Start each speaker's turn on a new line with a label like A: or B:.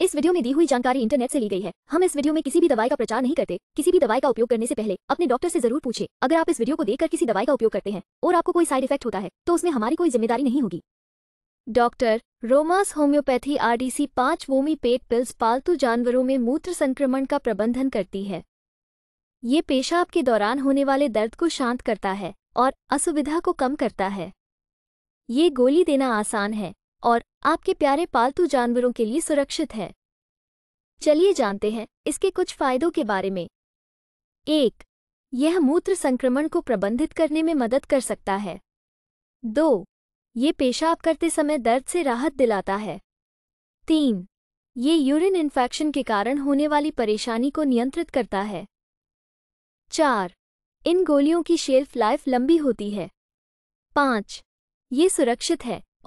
A: इस वीडियो में दी हुई जानकारी इंटरनेट से ली गई है हम इस वीडियो में किसी भी दवाई का प्रचार नहीं करते किसी भी दवाई का उपयोग करने से पहले अपने डॉक्टर से जरूर पूछे अगर आप इस वीडियो को देखकर किसी दवाई का उपयोग करते हैं और आपको कोई साइड इफेक्ट होता है तो उसमें हमारी कोई जिम्मेदारी नहीं होगी डॉक्टर रोमास होम्योपैथी आरडीसी पांच वोमी पेट पिल्स पालतू जानवरों में मूत्र संक्रमण का प्रबंधन करती है ये पेशाब के दौरान होने वाले दर्द को शांत करता है और असुविधा को कम करता है ये गोली देना आसान है और आपके प्यारे पालतू जानवरों के लिए सुरक्षित है चलिए जानते हैं इसके कुछ फायदों के बारे में एक यह मूत्र संक्रमण को प्रबंधित करने में मदद कर सकता है दो ये पेशाब करते समय दर्द से राहत दिलाता है तीन ये यूरिन इन्फेक्शन के कारण होने वाली परेशानी को नियंत्रित करता है चार इन गोलियों की शेल्फ लाइफ लंबी होती है पाँच ये सुरक्षित है